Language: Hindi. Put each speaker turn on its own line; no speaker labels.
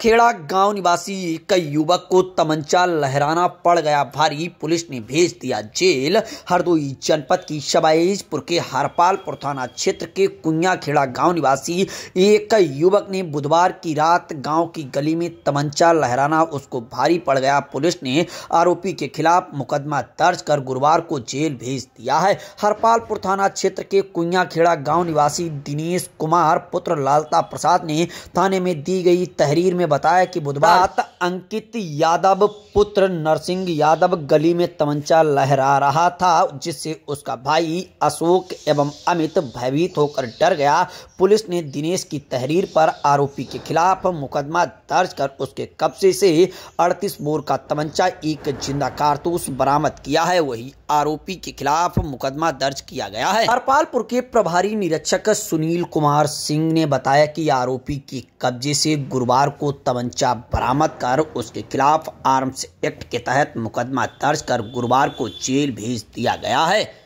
खेड़ा गांव निवासी एक युवक को तमंचा लहराना पड़ गया भारी पुलिस ने भेज दिया जेल हरदोई जनपद की शबाइजपुर के हरपालपुर थाना क्षेत्र के खेड़ा गांव निवासी एक युवक ने बुधवार की रात गांव की गली में तमंचा लहराना उसको भारी पड़ गया पुलिस ने आरोपी के खिलाफ मुकदमा दर्ज कर गुरुवार को जेल भेज दिया है हरपालपुर थाना क्षेत्र के कुइयाखेड़ा गाँव निवासी दिनेश कुमार पुत्र लालता प्रसाद ने थाने में दी गई तहरी तहरीर में बताया कि बुधवार अंकित यादव पुत्र नरसिंह यादव गली में तमंचा लहरा रहा था जिससे उसका भाई अशोक एवं अमित भयभीत होकर डर गया पुलिस ने दिनेश की तहरीर पर आरोपी के खिलाफ मुकदमा दर्ज कर उसके कब्जे से 38 बोर का तमंचा एक जिंदा कारतूस बरामद किया है वही आरोपी के खिलाफ मुकदमा दर्ज किया गया है हरपालपुर के प्रभारी निरीक्षक सुनील कुमार सिंह ने बताया कि आरोपी के कब्जे से गुरुवार को तमंचा बरामद कर उसके खिलाफ आर्म्स एक्ट के तहत मुकदमा दर्ज कर गुरुवार को जेल भेज दिया गया है